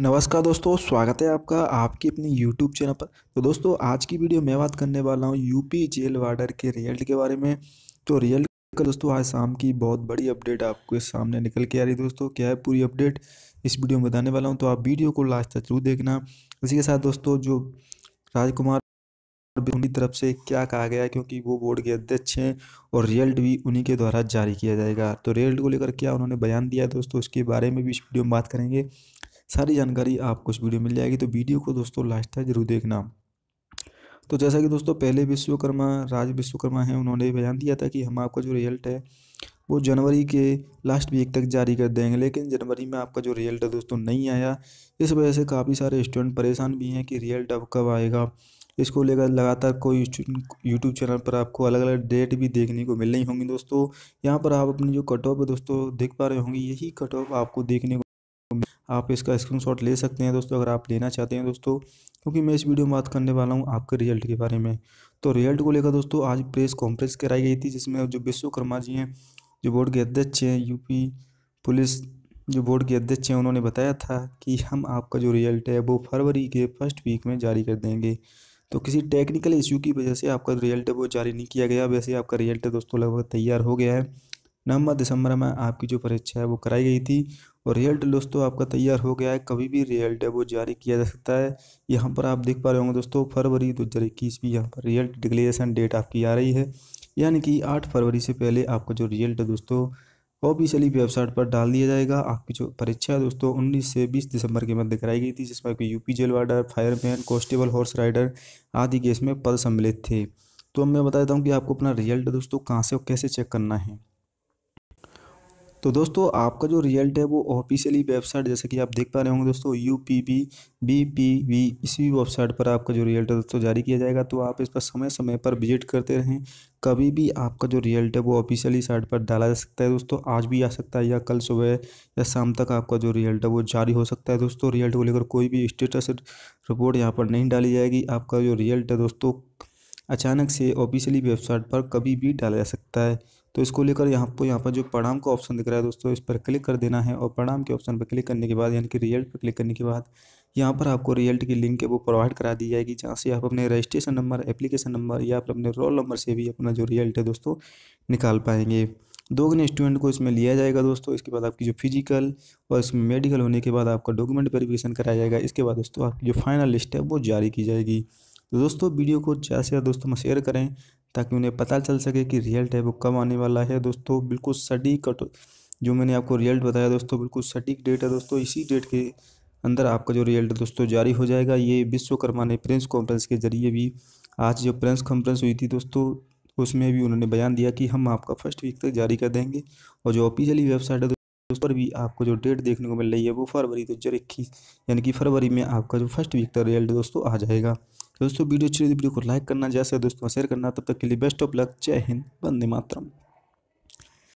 नमस्कार दोस्तों स्वागत है आपका आपके अपने यूट्यूब चैनल पर तो दोस्तों आज की वीडियो मैं बात करने वाला हूँ यूपी जेल वार्डर के रिजल्ट के बारे में तो रिजल्ट का दोस्तों आज शाम की बहुत बड़ी अपडेट इस सामने निकल के आ रही है दोस्तों क्या है पूरी अपडेट इस वीडियो में बताने वाला हूँ तो आप वीडियो को लास्ट तक जरूर देखना इसी के साथ दोस्तों जो राजकुमार उनकी तरफ से क्या कहा गया है क्योंकि वो बोर्ड के अध्यक्ष हैं और रिजल्ट भी उन्हीं के द्वारा जारी किया जाएगा तो रिजल्ट को लेकर क्या उन्होंने बयान दिया दोस्तों उसके बारे में भी इस वीडियो में बात करेंगे सारी जानकारी आपको इस वीडियो मिल जाएगी तो वीडियो को दोस्तों लास्ट तक जरूर देखना तो जैसा कि दोस्तों पहले विश्वकर्मा राज विश्वकर्मा हैं उन्होंने बयान दिया था कि हम आपका जो रिजल्ट है वो जनवरी के लास्ट वीक तक जारी कर देंगे लेकिन जनवरी में आपका जो रिजल्ट है दोस्तों नहीं आया इस वजह से काफ़ी सारे स्टूडेंट परेशान भी हैं कि रिजल्ट अब कब आएगा इसको लेकर लगातार कोई यूट्यूब चैनल पर आपको अलग अलग डेट भी देखने को मिल रही होंगी दोस्तों यहाँ पर आप अपनी जो कट ऑफ है दोस्तों देख पा रहे होंगे यही कट ऑफ आपको देखने को आप इसका स्क्रीनशॉट ले सकते हैं दोस्तों अगर आप लेना चाहते हैं दोस्तों क्योंकि मैं इस वीडियो में बात करने वाला हूँ आपके रिजल्ट के बारे में तो रिजल्ट को लेकर दोस्तों आज प्रेस कॉन्फ्रेंस कराई गई थी जिसमें जो विश्वकर्मा जी हैं जो बोर्ड के अध्यक्ष हैं यूपी पुलिस जो बोर्ड के अध्यक्ष हैं उन्होंने बताया था कि हम आपका जो रिजल्ट है वो फरवरी के फर्स्ट वीक में जारी कर देंगे तो किसी टेक्निकल इश्यू की वजह से आपका रिजल्ट है वो जारी नहीं किया गया वैसे आपका रिजल्ट दोस्तों लगभग तैयार हो गया है नवंबर दिसंबर में आपकी जो परीक्षा है वो कराई गई थी और रिजल्ट दोस्तों आपका तैयार हो गया है कभी भी रिजल्ट वो जारी किया जा सकता है यहाँ पर आप देख पा रहे होंगे दोस्तों फरवरी दो हज़ार इक्कीस भी यहाँ पर रिजल्ट डिक्लेरेशन डेट आपकी आ रही है यानी कि आठ फरवरी से पहले आपका जो रिजल्ट है दोस्तों ऑफिशियली वेबसाइट पर डाल दिया जाएगा आपकी जो परीक्षा है दोस्तों उन्नीस से बीस दिसंबर के मध्य कराई गई थी जिसमें आपकी UP jail warder fireman constable horse rider आदि के इसमें पद सम्मिलित थे तो मैं बता देता हूँ कि आपको अपना रिजल्ट दोस्तों कहाँ से और कैसे चेक करना है तो दोस्तों आपका जो रिजल्ट है वो ऑफिशियली वेबसाइट जैसे कि आप देख पा रहे होंगे दोस्तों U P B B P V इसी वेबसाइट पर आपका जो रिजल्ट है दोस्तों जारी किया जाएगा तो आप इस पर समय समय पर विजिट करते रहें कभी भी आपका जो रिजल्ट है वो ऑफिशियली साइट पर डाला जा सकता है दोस्तों आज भी आ सकता है या कल सुबह या शाम तक आपका जो रिजल्ट है वो जारी हो सकता है दोस्तों रिजल्ट को लेकर कोई भी स्टेटस रिपोर्ट यहाँ पर नहीं डाली जाएगी आपका जो रिजल्ट है दोस्तों अचानक से ऑफिशियली वेबसाइट पर कभी भी डाला जा सकता है तो इसको लेकर यहाँ पर यहाँ पर जो पड़ाम का ऑप्शन दिख रहा है दोस्तों इस पर क्लिक कर देना है और प्रणाम के ऑप्शन पर क्लिक करने के बाद यानी कि रिजल्ट पर क्लिक करने के बाद यहाँ पर आपको रिजल्ट की लिंक है वो प्रोवाइड करा दी जाएगी जहाँ से आप अपने रजिस्ट्रेशन नंबर एप्लीकेशन नंबर या फिर अपने रोल नंबर से भी अपना जो रिजल्ट है दोस्तों निकाल पाएंगे दो स्टूडेंट को इसमें लिया जाएगा दोस्तों इसके बाद आपकी जो फिजिकल और इसमें मेडिकल होने के बाद आपका डॉक्यूमेंट वेरिफिकेशन कराया जाएगा इसके बाद दोस्तों आपकी जो फाइनल लिस्ट है वो जारी की जाएगी तो दोस्तों वीडियो को ज़्यादा से ज़्यादा दोस्तों में शेयर करें ताकि उन्हें पता चल सके कि रिजल्ट है वो कब आने वाला है दोस्तों बिल्कुल सटीक जो मैंने आपको रिजल्ट बताया दोस्तों बिल्कुल सटीक डेट है दोस्तों इसी डेट के अंदर आपका जो रिजल्ट दोस्तों जारी हो जाएगा ये विश्वकर्मा ने प्रेस कॉन्फ्रेंस के जरिए भी आज जो प्रेस कॉन्फ्रेंस हुई थी दोस्तों उसमें भी उन्होंने बयान दिया कि हम आपका फर्स्ट वीक तक जारी कर देंगे और जो ऑफिशियली वेबसाइट है उस पर भी आपको जो डेट देखने को मिल रही है वो फरवरी दो तो हज़ार इक्कीस यानी कि फरवरी में आपका जो फर्स्ट वीक का रिजल्ट दोस्तों आ जाएगा दोस्तों वीडियो अच्छी तो वीडियो को लाइक करना जैसे दोस्तों शेयर करना तब तक के लिए बेस्ट ऑफ लक जय हिंद वंदे मातरम